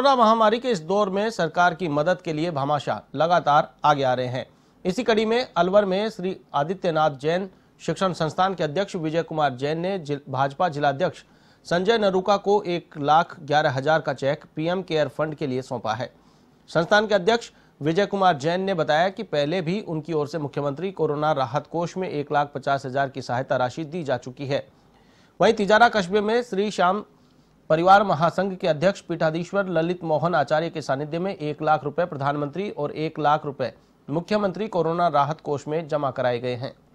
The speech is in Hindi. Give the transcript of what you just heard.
कोरोना महामारी के इस दौर में सरकार की मदद के लिए भामाशाह लगातार आगे आ रहे हैं इसी कड़ी में अलवर में श्री आदित्यनाथ जैन शिक्षण संस्थान के अध्यक्ष विजय कुमार जैन ने जिल, भाजपा जिलाध्यक्ष संजय नरुका को एक लाख ग्यारह हजार का चेक पीएम केयर फंड के लिए सौंपा है संस्थान के अध्यक्ष विजय कुमार जैन ने बताया कि पहले भी उनकी ओर से मुख्यमंत्री कोरोना राहत कोष में एक लाख पचास हजार की सहायता राशि दी जा चुकी है वहीं तिजारा कस्बे में श्री श्याम परिवार महासंघ के अध्यक्ष पीठाधीश्वर ललित मोहन आचार्य के सानिध्य में एक लाख रुपए प्रधानमंत्री और एक लाख रुपए मुख्यमंत्री कोरोना राहत कोष में जमा कराए गए हैं